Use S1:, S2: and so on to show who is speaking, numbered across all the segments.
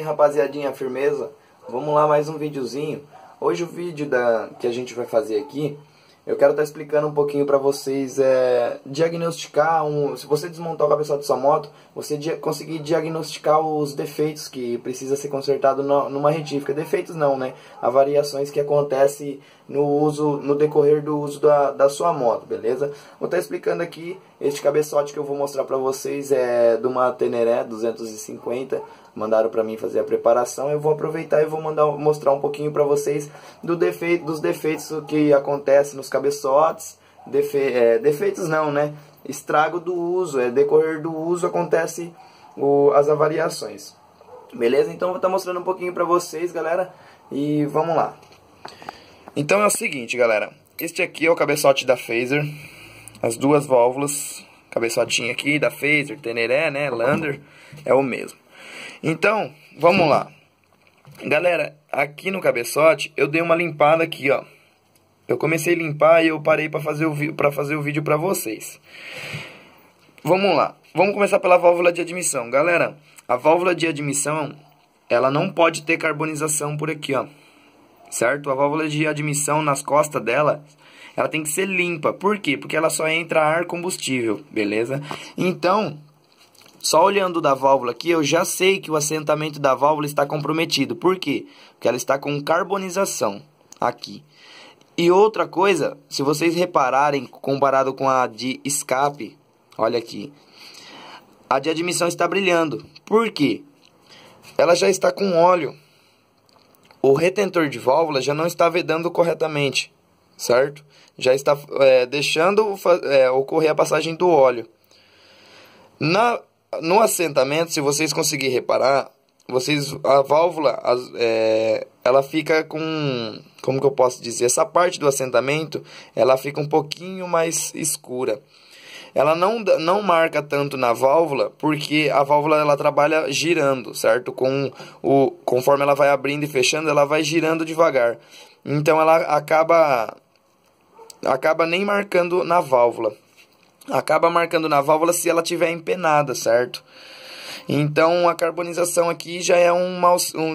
S1: rapaziadinha, firmeza? Vamos lá, mais um videozinho. Hoje o vídeo da, que a gente vai fazer aqui, eu quero estar tá explicando um pouquinho para vocês é, diagnosticar, um, se você desmontar o cabeçote da sua moto, você dia, conseguir diagnosticar os defeitos que precisa ser consertado no, numa retífica. Defeitos não, né? As variações que acontecem no uso, no decorrer do uso da, da sua moto, beleza? Vou estar tá explicando aqui, este cabeçote que eu vou mostrar para vocês é de uma Teneré 250, mandaram para mim fazer a preparação, eu vou aproveitar e vou mandar, mostrar um pouquinho para vocês do defeito, dos defeitos que acontecem nos cabeçotes, defe, é, defeitos não, né? Estrago do uso, é decorrer do uso acontece o, as avaliações. Beleza? Então vou estar tá mostrando um pouquinho para vocês, galera, e vamos lá. Então é o seguinte, galera. Este aqui é o cabeçote da Phaser. As duas válvulas, cabeçotinha aqui da Phaser, Teneré, né, Lander, é o mesmo. Então, vamos lá. Galera, aqui no cabeçote eu dei uma limpada aqui, ó. Eu comecei a limpar e eu parei para fazer o para fazer o vídeo para vocês. Vamos lá. Vamos começar pela válvula de admissão. Galera, a válvula de admissão, ela não pode ter carbonização por aqui, ó certo? A válvula de admissão nas costas dela, ela tem que ser limpa. Por quê? Porque ela só entra ar combustível, beleza? Então, só olhando da válvula aqui, eu já sei que o assentamento da válvula está comprometido. Por quê? Porque ela está com carbonização aqui. E outra coisa, se vocês repararem, comparado com a de escape, olha aqui. A de admissão está brilhando. Por quê? Ela já está com óleo o retentor de válvula já não está vedando corretamente, certo? Já está é, deixando é, ocorrer a passagem do óleo. Na, no assentamento, se vocês conseguirem reparar, vocês a válvula as, é, ela fica com como que eu posso dizer essa parte do assentamento ela fica um pouquinho mais escura ela não, não marca tanto na válvula, porque a válvula ela trabalha girando, certo? Com o conforme ela vai abrindo e fechando, ela vai girando devagar. Então ela acaba acaba nem marcando na válvula. Acaba marcando na válvula se ela tiver empenada, certo? Então a carbonização aqui já é um,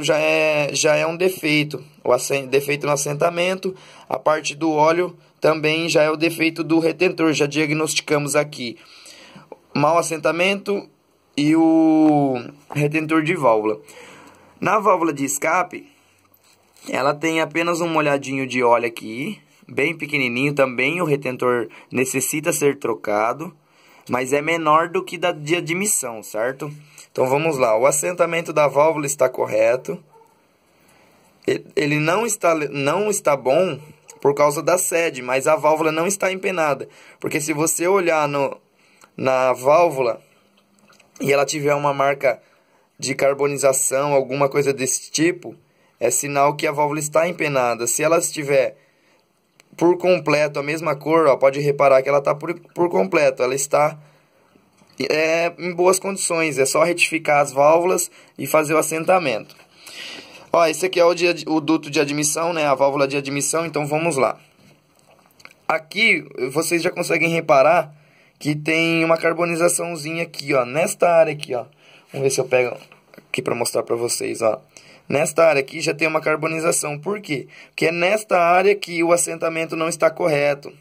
S1: já é, já é um defeito o defeito no assentamento, a parte do óleo também já é o defeito do retentor, já diagnosticamos aqui. Mau assentamento e o retentor de válvula. Na válvula de escape, ela tem apenas um molhadinho de óleo aqui, bem pequenininho também, o retentor necessita ser trocado, mas é menor do que da de admissão, certo? Então vamos lá, o assentamento da válvula está correto, ele não está, não está bom por causa da sede, mas a válvula não está empenada. Porque se você olhar no, na válvula e ela tiver uma marca de carbonização, alguma coisa desse tipo, é sinal que a válvula está empenada. Se ela estiver por completo a mesma cor, ó, pode reparar que ela está por, por completo, ela está é, em boas condições, é só retificar as válvulas e fazer o assentamento. Ó, esse aqui é o, de, o duto de admissão, né? A válvula de admissão, então vamos lá. Aqui, vocês já conseguem reparar que tem uma carbonizaçãozinha aqui, ó. Nesta área aqui, ó. Vamos ver se eu pego aqui para mostrar para vocês, ó. Nesta área aqui já tem uma carbonização. Por quê? Porque é nesta área que o assentamento não está correto.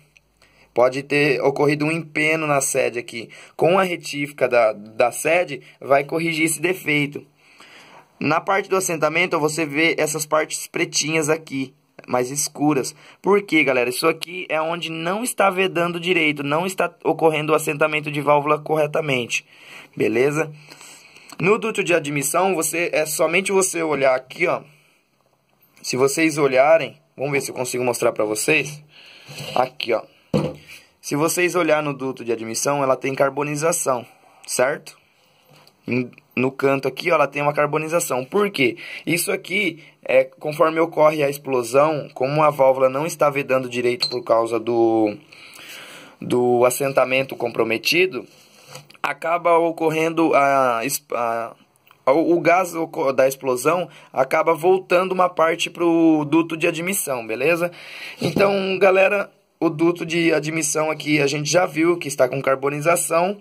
S1: Pode ter ocorrido um empeno na sede aqui. Com a retífica da, da sede, vai corrigir esse defeito. Na parte do assentamento, você vê essas partes pretinhas aqui, mais escuras. Por quê, galera? Isso aqui é onde não está vedando direito, não está ocorrendo o assentamento de válvula corretamente, beleza? No duto de admissão, você é somente você olhar aqui, ó. Se vocês olharem, vamos ver se eu consigo mostrar para vocês. Aqui, ó. Se vocês olhar no duto de admissão, ela tem carbonização, certo? no canto aqui, ó, ela tem uma carbonização. Por quê? Isso aqui, é, conforme ocorre a explosão, como a válvula não está vedando direito por causa do, do assentamento comprometido, acaba ocorrendo a, a o gás da explosão acaba voltando uma parte para o duto de admissão, beleza? Então, galera, o duto de admissão aqui a gente já viu que está com carbonização.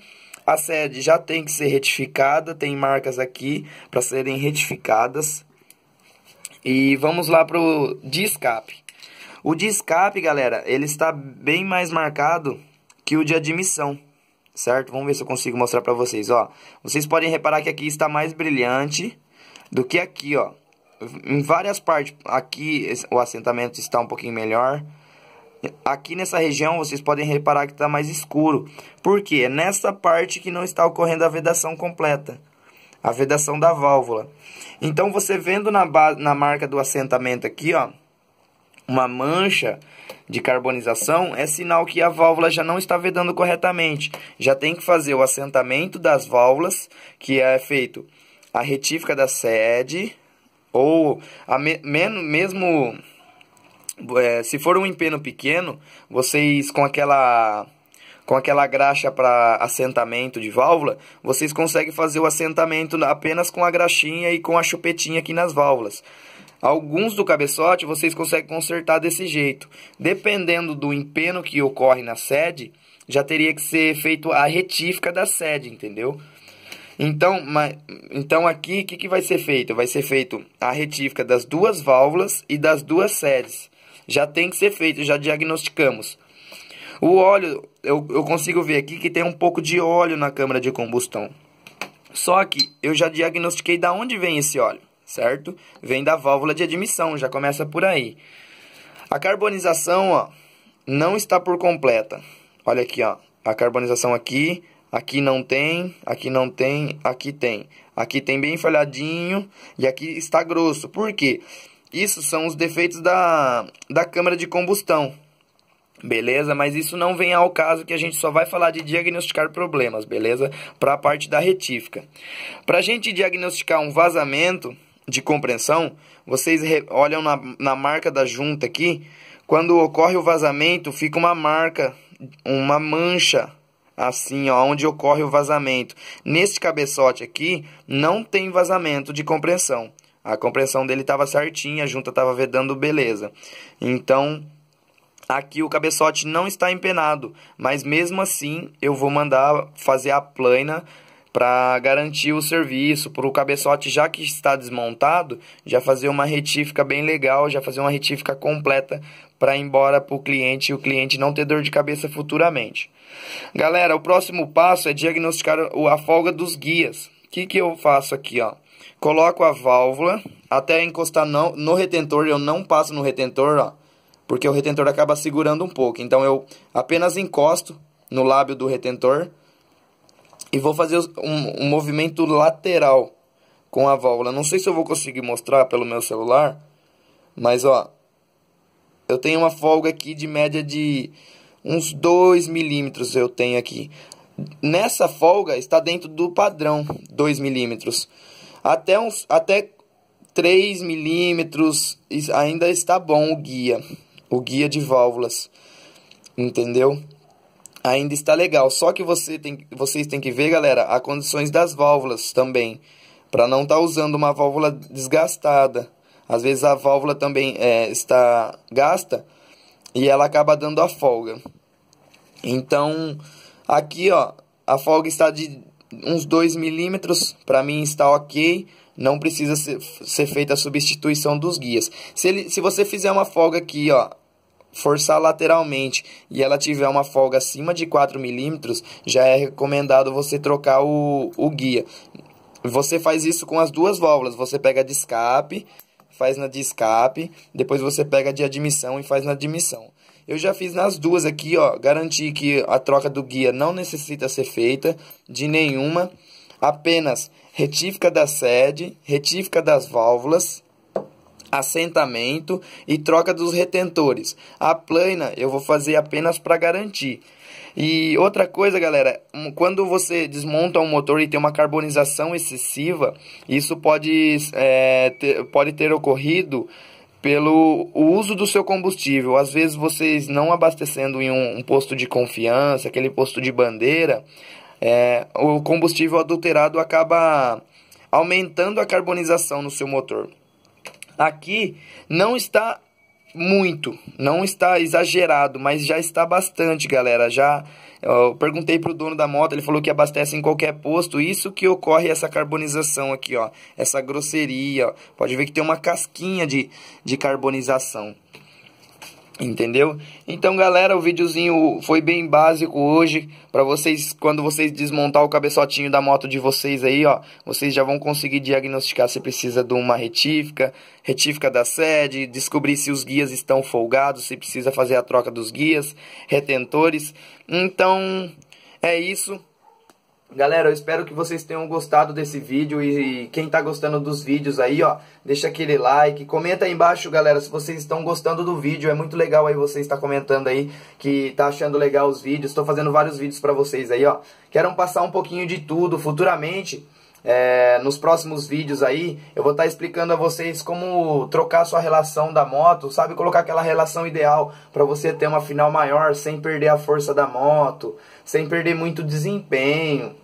S1: A sede já tem que ser retificada, tem marcas aqui para serem retificadas. E vamos lá pro de escape. O de escape, galera, ele está bem mais marcado que o de admissão, certo? Vamos ver se eu consigo mostrar para vocês, ó. Vocês podem reparar que aqui está mais brilhante do que aqui, ó. Em várias partes, aqui o assentamento está um pouquinho melhor, Aqui nessa região vocês podem reparar que está mais escuro. Por quê? É nessa parte que não está ocorrendo a vedação completa. A vedação da válvula. Então você vendo na, na marca do assentamento aqui, ó, uma mancha de carbonização, é sinal que a válvula já não está vedando corretamente. Já tem que fazer o assentamento das válvulas, que é feito a retífica da sede, ou a me mesmo é, se for um empeno pequeno, vocês com aquela com aquela graxa para assentamento de válvula, vocês conseguem fazer o assentamento apenas com a graxinha e com a chupetinha aqui nas válvulas. Alguns do cabeçote vocês conseguem consertar desse jeito. Dependendo do empeno que ocorre na sede, já teria que ser feito a retífica da sede, entendeu? Então, então aqui, o que, que vai ser feito? Vai ser feito a retífica das duas válvulas e das duas sedes já tem que ser feito, já diagnosticamos. O óleo, eu, eu consigo ver aqui que tem um pouco de óleo na câmara de combustão. Só que eu já diagnostiquei da onde vem esse óleo, certo? Vem da válvula de admissão, já começa por aí. A carbonização, ó, não está por completa. Olha aqui, ó, a carbonização aqui, aqui não tem, aqui não tem, aqui tem. Aqui tem bem falhadinho e aqui está grosso. Por quê? Isso são os defeitos da, da câmara de combustão. Beleza? Mas isso não vem ao caso que a gente só vai falar de diagnosticar problemas, beleza? Para a parte da retífica. Para a gente diagnosticar um vazamento de compreensão, vocês olham na, na marca da junta aqui. Quando ocorre o vazamento, fica uma marca, uma mancha assim, ó, onde ocorre o vazamento. Neste cabeçote aqui, não tem vazamento de compreensão. A compreensão dele estava certinha, a junta estava vedando beleza. Então, aqui o cabeçote não está empenado, mas mesmo assim eu vou mandar fazer a plana para garantir o serviço, para o cabeçote já que está desmontado, já fazer uma retífica bem legal, já fazer uma retífica completa para ir embora para o cliente e o cliente não ter dor de cabeça futuramente. Galera, o próximo passo é diagnosticar a folga dos guias. O que, que eu faço aqui, ó? Coloco a válvula até encostar no, no retentor. Eu não passo no retentor, ó, porque o retentor acaba segurando um pouco. Então eu apenas encosto no lábio do retentor e vou fazer um, um movimento lateral com a válvula. Não sei se eu vou conseguir mostrar pelo meu celular, mas ó, eu tenho uma folga aqui de média de uns 2 milímetros eu tenho aqui. Nessa folga está dentro do padrão 2 milímetros. Até, uns, até 3 milímetros ainda está bom o guia, o guia de válvulas, entendeu? Ainda está legal, só que você tem, vocês têm que ver, galera, as condições das válvulas também, para não estar tá usando uma válvula desgastada. Às vezes a válvula também é, está gasta e ela acaba dando a folga. Então, aqui ó, a folga está de uns 2 milímetros, para mim está ok, não precisa ser, ser, feita a substituição dos guias. Se, ele, se você fizer uma folga aqui, ó, forçar lateralmente e ela tiver uma folga acima de 4 milímetros, já é recomendado você trocar o, o guia. Você faz isso com as duas válvulas, você pega de escape, faz na de escape, depois você pega de admissão e faz na admissão. Eu já fiz nas duas aqui, ó. Garanti que a troca do guia não necessita ser feita de nenhuma. Apenas retífica da sede, retífica das válvulas, assentamento e troca dos retentores. A plana eu vou fazer apenas para garantir. E outra coisa, galera, quando você desmonta um motor e tem uma carbonização excessiva, isso pode, é, ter, pode ter ocorrido pelo uso do seu combustível. Às vezes vocês não abastecendo em um, um posto de confiança, aquele posto de bandeira, é, o combustível adulterado acaba aumentando a carbonização no seu motor. Aqui não está muito, não está exagerado, mas já está bastante, galera. Já eu perguntei pro dono da moto, ele falou que abastece em qualquer posto. Isso que ocorre essa carbonização aqui, ó, essa grosseria. Ó. Pode ver que tem uma casquinha de, de carbonização. Entendeu? Então, galera, o videozinho foi bem básico hoje para vocês quando vocês desmontar o cabeçotinho da moto de vocês aí, ó, vocês já vão conseguir diagnosticar se precisa de uma retífica, retífica da sede, descobrir se os guias estão folgados, se precisa fazer a troca dos guias, retentores. Então, é isso. Galera, eu espero que vocês tenham gostado desse vídeo e quem tá gostando dos vídeos aí, ó, deixa aquele like, comenta aí embaixo, galera, se vocês estão gostando do vídeo, é muito legal aí vocês estar tá comentando aí que tá achando legal os vídeos, tô fazendo vários vídeos pra vocês aí, ó. Quero passar um pouquinho de tudo futuramente, é, nos próximos vídeos aí, eu vou estar tá explicando a vocês como trocar sua relação da moto, sabe? Colocar aquela relação ideal para você ter uma final maior sem perder a força da moto, sem perder muito desempenho.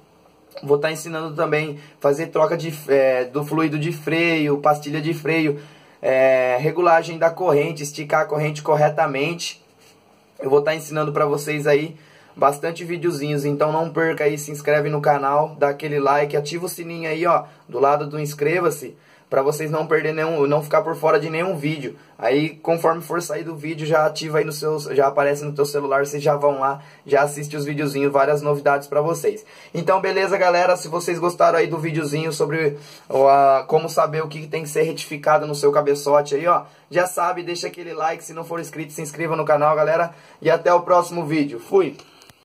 S1: Vou estar tá ensinando também fazer troca de, é, do fluido de freio, pastilha de freio, é, regulagem da corrente, esticar a corrente corretamente. Eu vou estar tá ensinando para vocês aí bastante videozinhos, então não perca aí, se inscreve no canal, dá aquele like, ativa o sininho aí, ó, do lado do inscreva-se, para vocês não perder nenhum, não ficar por fora de nenhum vídeo. Aí, conforme for sair do vídeo, já ativa aí no seu, já aparece no teu celular, vocês já vão lá, já assiste os videozinhos, várias novidades para vocês. Então, beleza, galera? Se vocês gostaram aí do videozinho sobre ó, a, como saber o que tem que ser retificado no seu cabeçote aí, ó, já sabe, deixa aquele like, se não for inscrito, se inscreva no canal, galera, e até o próximo vídeo. Fui!